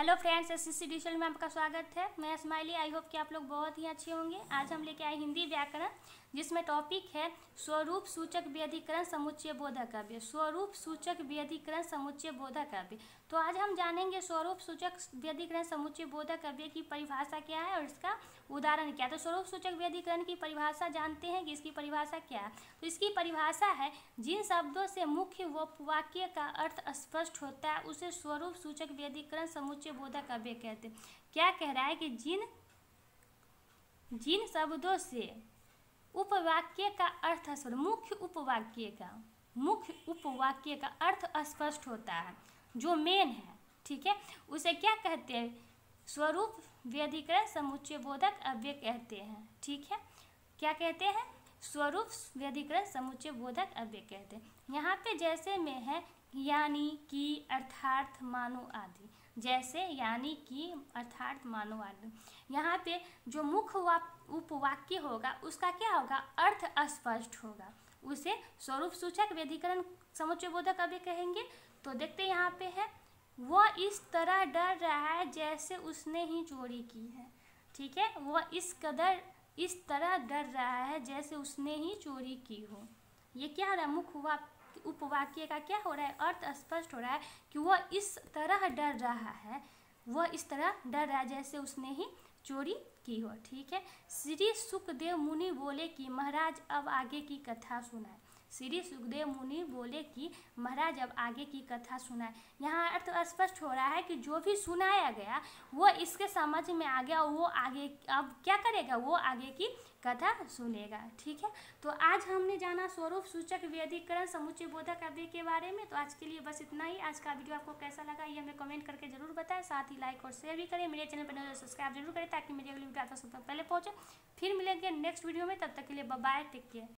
hello friends S C digital में आपका स्वागत है मैं स्माइली आई होप कि आप लोग बहुत ही अच्छे होंगे आज हम लेके आए हिंदी व्याकरण जिसमें टॉपिक है स्वरूप सूचक व्यधिकरण समुच्चय बोधक काव्य स्वरूप सूचक व्यधिकरण समुच्चय बोधक काव्य तो आज हम जानेंगे स्वरूप सूचक व्यधिकरण समुच्चय बोधक काव्य की परिभाषा क्या है और इसका उदाहरण क्या है तो स्वरूप सूचक व्यधिकरण की परिभाषा जानते हैं कि इसकी परिभाषा क्या है तो इसकी परिभाषा है जिन शब्दों से मुख्य वाक्य का अर्थ स्पष्ट होता है उसे स्वरूप सूचक व्यधिकरण समुच्चय बोधा काव्य कहते क्या कह रहा है कि जिन जिन शब्दों से उपवाक्य का अर्थ स्पष्ट मुख्य उपवाक्य का मुख्य उपवाक्य का अर्थ स्पष्ट होता है जो मेन है ठीक है उसे क्या कहते हैं स्वरूप व्यधिकरण समुच्चय बोधक अव्यय कहते हैं ठीक है क्या कहते हैं स्वरूप व्यधिकरण समुच्चय बोधक अव्यय कहते हैं यहाँ पे जैसे में है यानी की अर्थार्थ मानो आदि जैसे यानी कि अर्थात मानवाद यहाँ पे जो मुख्य उपवाक्य होगा उसका क्या होगा अर्थ अस्पष्ट होगा उसे स्वरूप सूचक व्यधिकरण समुच्चयबोधक अभी कहेंगे तो देखते यहाँ पे है वह इस तरह डर रहा है जैसे उसने ही चोरी की है ठीक है वह इस कदर इस तरह डर रहा है जैसे उसने ही चोरी की हो ये क्या हो रहा है मुख्य उपवाक्य का क्या हो रहा है अर्थ स्पष्ट हो रहा है कि वह इस तरह डर रहा है वह इस तरह डर रहा है जैसे उसने ही चोरी की हो ठीक है श्री सुखदेव मुनि बोले कि महाराज अब आगे की कथा सुनाए श्री सुखदेव मुनि बोले कि महाराज अब आगे की कथा सुनाए यहाँ अर्थ स्पष्ट हो रहा है कि जो भी सुनाया गया वो इसके समझ में आ गया और वो आगे अब क्या करेगा वो आगे की कथा सुनेगा ठीक है तो आज हमने जाना स्वरूप सूचक व्यधिकरण समुचे बोधक अवधि के बारे में तो आज के लिए बस इतना ही आज का वीडियो आपको कैसा लगा ये हमें कमेंट करके जरूर बताएं साथ ही लाइक और शेयर भी करें मेरे चैनल पर सब्सक्राइब तो जरूर करें ताकि मेरी अगली वीडियो आपको सबसे पहले पहुँचे फिर मिलेंगे नेक्स्ट वीडियो में तब तक के लिए बाय टेक केयर